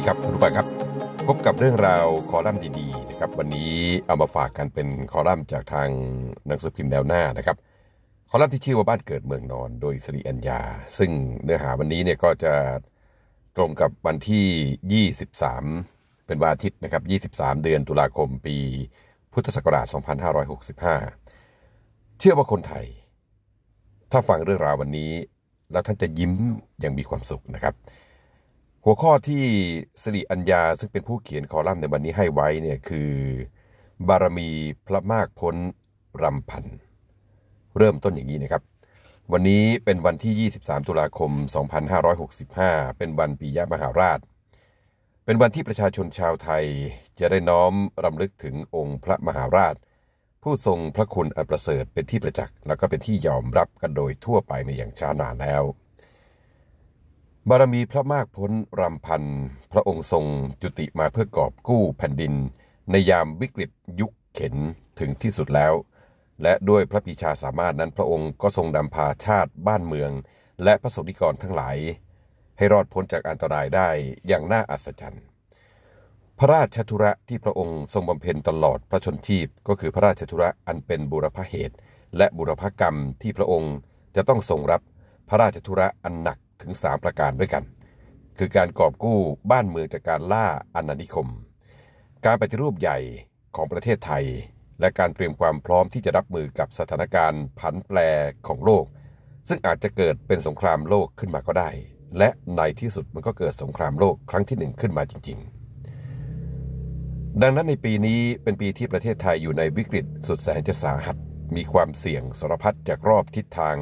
ดีครับคุณผู้ฟังครับ พบกับเรื่องราวคอลัมน์ดีๆนะครับ วันนี้เอามาฝากกันเป็นคอลัมน์จากทางหนังสือพิมพ์แนวหน้านะครับ คอลัมน์ที่ชื่อว่าบ้านเกิดเมืองนอนโดยสรีอัญญา ซึ่งเนื้อหาวันนี้เนี่ยก็จะตรงกับวันที่ 23 เป็นวันอาทิตย์นะครับ 23 เดือนตุลาคมปีพุทธศักราช 2565 เชื่อว่าคนไทย ถ้าฟังเรื่องราววันนี้ แล้วท่านจะยิ้มอย่างมีความสุขนะครับหัวข้อที่สิริอัญญาซึ่งเป็นผู้เขียนคอลัมน์ในวันนี้ให้ไว้เนี่ยคือ บารมีพระมากพ้นรำพันเริ่มต้นอย่างนี้นะครับ วันนี้เป็นวันที่ 23ตุลาคม 2565 เป็นวันปียะมหาราช เป็นวันที่ประชาชนชาวไทยจะได้น้อมรำลึกถึงองค์พระมหาราชผู้ทรงพระคุณอันประเสริฐเป็นที่ประจักษ์และก็เป็นที่ยอมรับกันโดยทั่วไปมาอย่างช้านานแล้วบารมีพระมากพ้นรำพันพระองค์ทรงจุติมาเพื่อกอบกู้แผ่นดิน ในยามวิกฤตยุคเข็นถึงที่สุดแล้ว และด้วยพระปีชาสามารถนั้นพระองค์ก็ทรงดำพาชาติบ้านเมือง และพระสงฆ์ิกรทั้งหลาย ให้รอดพ้นจากอันตรายได้อย่างน่าอัศจรรย์ พระราชธุระที่พระองค์ทรงบำเพ็ญตลอดพระชนชีพก็คือพระราชธุระอันเป็นบุรพเหตุ และบุรพกรรมที่พระองค์จะต้องทรงรับพระราชธุระอันหนักถึง 3 ประการด้วยกัน คือการกอบกู้บ้านเมืองจากการล่าอนณานิคม การปฏิรูปใหญ่ของประเทศไทยและการเตรียมความพร้อมที่จะรับมือกับสถานการณ์ผันแปรของโลก ซึ่งอาจจะเกิดเป็นสงครามโลกขึ้นมาก็ได้ และในที่สุดมันก็เกิดสงครามโลกครั้งที่หนึ่งขึ้นมาจริงๆ ดังนั้นในปีนี้เป็นปีที่ประเทศไทยอยู่ในวิกฤต สุดแสนจะสาหัสมีความเสี่ยงสารพัดจากรอบทิศทาง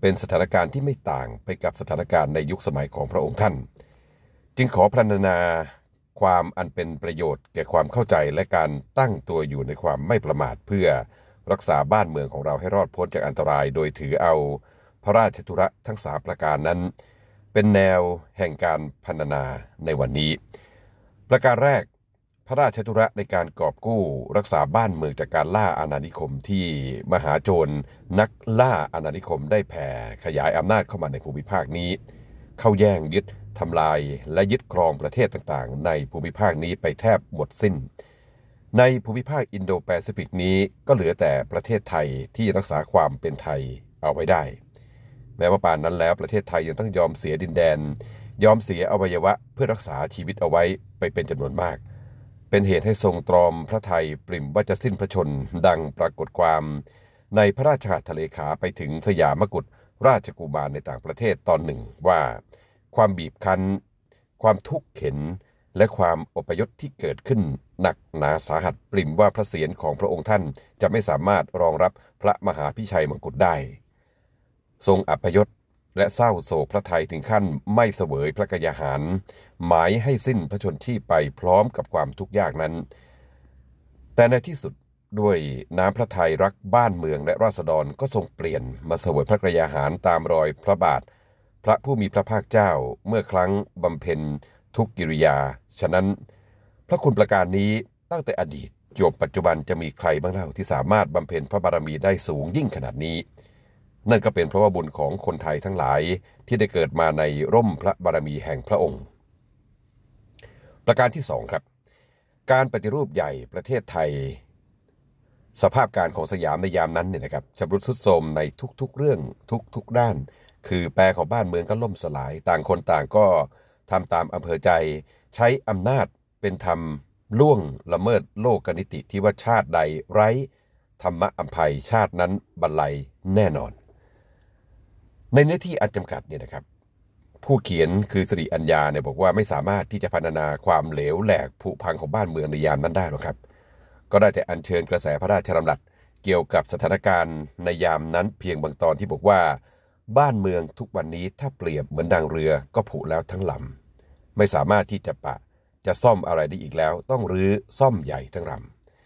เป็นสถานการณ์ที่ไม่ต่างไปกับสถานการณ์ในยุคสมัยของพระองค์ท่าน จึงขอพรรณนาความอันเป็นประโยชน์แก่ความเข้าใจและการตั้งตัวอยู่ในความไม่ประมาทเพื่อรักษาบ้านเมืองของเราให้รอดพ้นจากอันตรายโดยถือเอาพระราชธุระทั้งสาประการนั้น เป็นแนวแห่งการพรรณนาในวันนี้ ประการแรกพระราชธุระในการกอบกู้รักษาบ้านเมืองจากการล่าอาณานิคมที่มหาโจร นักล่าอาณานิคมได้แผ่ขยายอำนาจเข้ามาในภูมิภาคนี้ เข้าแย่งยึดทำลาย และยึดครองประเทศต่างๆ ในภูมิภาคนี้ไปแทบหมดสิ้น ในภูมิภาคอินโดแปซิฟิกนี้ก็เหลือแต่ประเทศไทยที่รักษาความเป็นไทยเอาไว้ได้ แม้ว่าป่านนั้นแล้วประเทศไทยยังต้องยอมเสียดินแดน ยอมเสียอวัยวะเพื่อรักษาชีวิตเอาไว้ไปเป็นจำนวนมากเป็นเหตุให้ทรงตรอมพระไทยปริ่มว่าจะสิ้นพระชนดังปรากฏความ ในพระราชหัตถเลขาไปถึงสยามกุฎราชกุมารในต่างประเทศตอนหนึ่งว่า ความบีบคั้น ความทุกข์เข็นและความอพยพที่เกิดขึ้น หนักหนาสาหัสปริ่มว่าพระเศียรของพระองค์ท่านจะไม่สามารถรองรับพระมหาพิชัยมงกุฎได้ ทรงอัพยศและเศร้าโศกพระไทยถึงขั้นไม่เสวยพระกยาหาร หมายให้สิ้นพระชนที่ไปพร้อมกับความทุกข์ยากนั้น แต่ในที่สุดด้วยน้ำพระทัยรักบ้านเมืองและราษฎรก็ทรงเปลี่ยนมาเสวยพระกยาหารตามรอยพระบาท พระผู้มีพระภาคเจ้าเมื่อครั้งบำเพ็ญทุกกิริยาฉะนั้น พระคุณประการนี้ตั้งแต่อดีตจบปัจจุบันจะมีใครบ้างเล่าที่สามารถบำเพ็ญพระบารมีได้สูงยิ่งขนาดนี้นั่นก็เป็นเพราะว่าบุญของคนไทยทั้งหลายที่ได้เกิดมาในร่มพระบารมีแห่งพระองค์ ประการที่สองครับ การปฏิรูปใหญ่ประเทศไทย สภาพการของสยามในยามนั้นเนี่ยนะครับชำรุดทรุดโทรมในทุกๆเรื่องทุกๆด้าน คือแปรของบ้านเมืองก็ล่มสลาย ต่างคนต่างก็ทำตามอำเภอใจ ใช้อำนาจเป็นธรรมล่วงละเมิดโลกกนิติที่ว่าชาติใดไร้ ธรรมะอัมภัยชาตินั้นบรรลัยแน่นอนในเนื้อที่อันจำกัดเนี่ยนะครับ ผู้เขียนคือสตริอัญญาเนี่ยบอกว่าไม่สามารถที่จะพันนาความเหลวแหลกผุพังของบ้านเมืองในยามนั้นได้หรอกครับ ก็ได้แต่อัญเชิญกระแสพระราชดำรัสเกี่ยวกับสถานการณ์ในยามนั้นเพียงบางตอนที่บอกว่า บ้านเมืองทุกวันนี้ถ้าเปรียบเหมือนดังเรือก็ผุแล้วทั้งลำไม่สามารถที่จะปะจะซ่อมอะไรได้อีกแล้ว ต้องรื้อซ่อมใหญ่ทั้งล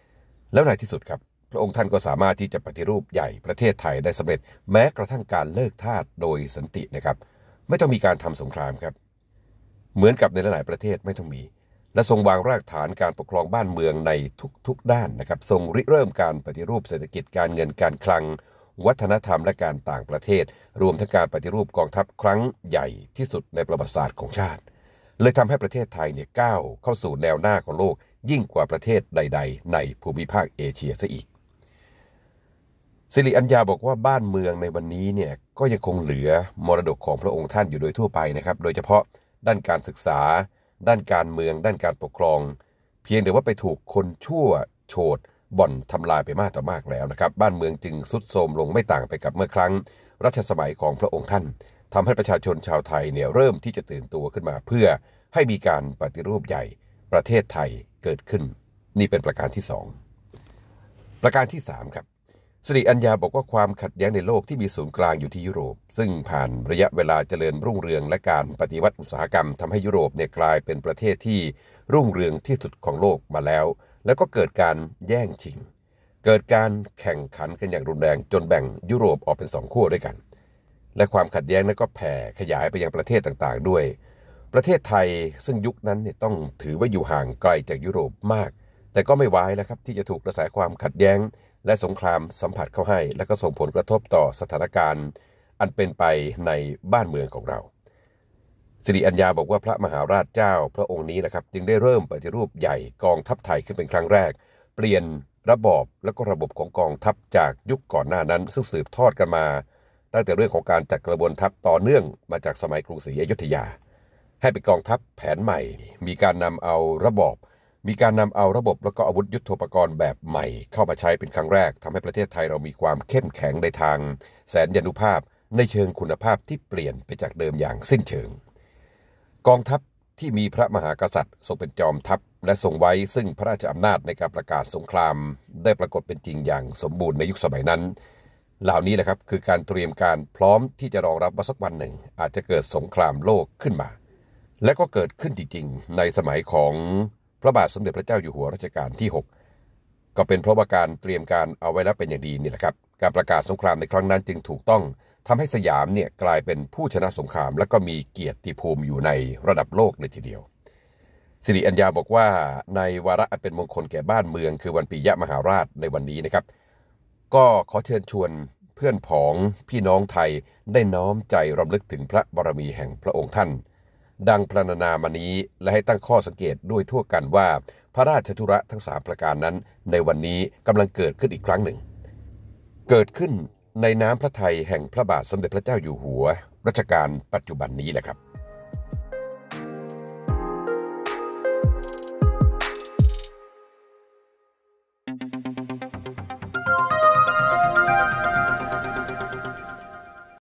ำแล้วในที่สุดครับระองค์ท่านก็สามารถที่จะปฏิรูปใหญ่ประเทศไทยได้สำเร็จ แม้กระทั่งการเลิกทาสโดยสันตินะครับ ไม่ต้องมีการทำสงครามครับ เหมือนกับในหลายประเทศไม่ต้องมี และทรงวางรากฐานการปกครองบ้านเมืองในทุกๆ ด้านนะครับ ทรงริเริ่มการปฏิรูปเศรษฐกิจการเงินการคลัง วัฒนธรรมและการต่างประเทศ รวมทั้งการปฏิรูปกองทัพครั้งใหญ่ที่สุดในประวัติศาสตร์ของชาติเลยทำให้ประเทศไทยเนี่ยก้าวเข้าสู่แนวหน้าของโลก ยิ่งกว่าประเทศใด ๆในภูมิภาคเอเชียซะอีกสิริอัญญาบอกว่าบ้านเมืองในวันนี้เนี่ยก็ยังคงเหลือมรดกของพระองค์ท่านอยู่โดยทั่วไปนะครับ โดยเฉพาะด้านการศึกษา ด้านการเมือง ด้านการปกครอง เพียงแต่ว่าไปถูกคนชั่วโฉดบ่อนทำลายไปมากต่อมากแล้วนะครับ บ้านเมืองจึงสุดโทรมลงไม่ต่างไปกับเมื่อครั้งรัชสมัยของพระองค์ท่าน ทำให้ประชาชนชาวไทยเนี่ยเริ่มที่จะตื่นตัวขึ้นมาเพื่อให้มีการปฏิรูปใหญ่ ประเทศไทยเกิดขึ้น นี่เป็นประการที่ 2 ประการที่ 3 ครับสิริอัญญาบอกว่าความขัดแย้งในโลกที่มีศูนย์กลางอยู่ที่ยุโรป ซึ่งผ่านระยะเวลาเจริญรุ่งเรืองและการปฏิวัติอุตสาหกรรม ทำให้ยุโรปเนี่ยกลายเป็นประเทศที่รุ่งเรืองที่สุดของโลกมาแล้ว แล้วก็เกิดการแย่งชิง เกิดการแข่งขันกันอย่างรุนแรงจนแบ่งยุโรปออกเป็นสองขั้วด้วยกัน และความขัดแย้งนั้นก็แผ่ขยายไปยังประเทศต่างๆ ด้วย ประเทศไทยซึ่งยุคนั้นเนี่ยต้องถือว่าอยู่ห่างไกลจากยุโรปมาก แต่ก็ไม่ไว้้วครับที่จะถูกกระแสความขัดแย้งและสงครามสัมผัสเข้าให้ และก็ส่งผลกระทบต่อสถานการณ์ อันเป็นไปในบ้านเมืองของเราสิริอัญญาบอกว่าพระมหาราชเจ้าพระองค์นี้นะครับ จึงได้เริ่มปฏิรูปใหญ่กองทัพไทยขึ้นเป็นครั้งแรก เปลี่ยน ระบอบและก็ระบบของกองทัพจากยุคก่อนหน้านั้นซึ่งสืบทอดกันมา ตั้งแต่เรื่องของการจัดกระบวนทัพต่อเนื่องมาจากสมัยกรุงศรีอยุธยา ให้เป็นกองทัพแผนใหม่ มีการนำเอาระบอบมีการนำเอาระบบและก็อาวุธยุโทโธปกรณ์แบบใหม่เข้ามาใช้เป็นครั้งแรกทำให้ประเทศไทยเรามีความเข้มแข็งในทางแสนยานุภาพในเชิงคุณภาพที่เปลี่ยนไปจากเดิมอย่างสิ้นเชิง กองทัพที่มีพระมหากษัตริย์ทรงเป็นจอมทัพและทรงไว้ ซึ่งพระราชอำนาจในการประกาศสงคราม ได้ปรากฏเป็นจริงอย่างสมบูรณ์ในยุคสมัยนั้น เหล่านี้แหละครับคือการเตรียมการพร้อมที่จะรองรับวัสักวันหนึ่ง อาจจะเกิดสงครามโลกขึ้นมา และก็เกิดขึ้นจริงๆในสมัยของพระบาทสมเด็จพระเจ้าอยู่หัวรัชกาลที่ 6 ก็เป็นเพราะว่าการเตรียมการเอาไว้แล้วเป็นอย่างดีนี่แหละครับ การประกาศสงครามในครั้งนั้นจึงถูกต้องทำให้สยามเนี่ยกลายเป็นผู้ชนะสงคราม และก็มีเกียรติภูมิอยู่ในระดับโลกเลยทีเดียวสิริอัญญาบอกว่าในวาระเป็นมงคลแก่บ้านเมืองคือวันปียะมหาราชในวันนี้นะครับ ก็ขอเชิญชวนเพื่อนผองพี่น้องไทยได้น้อมใจรำลึกถึงพระบารมีแห่งพระองค์ท่านดังพรรณนามานี้และให้ตั้งข้อสังเกตด้วยทั่วกันว่าพระราชธุระทั้งสามประการนั้น ในวันนี้กำลังเกิดขึ้นอีกครั้งหนึ่ง เกิดขึ้นในน้ำพระทัยแห่งพระบาทสมเด็จพระเจ้าอยู่หัว รัชกาลปัจจุบันนี้แหละครับ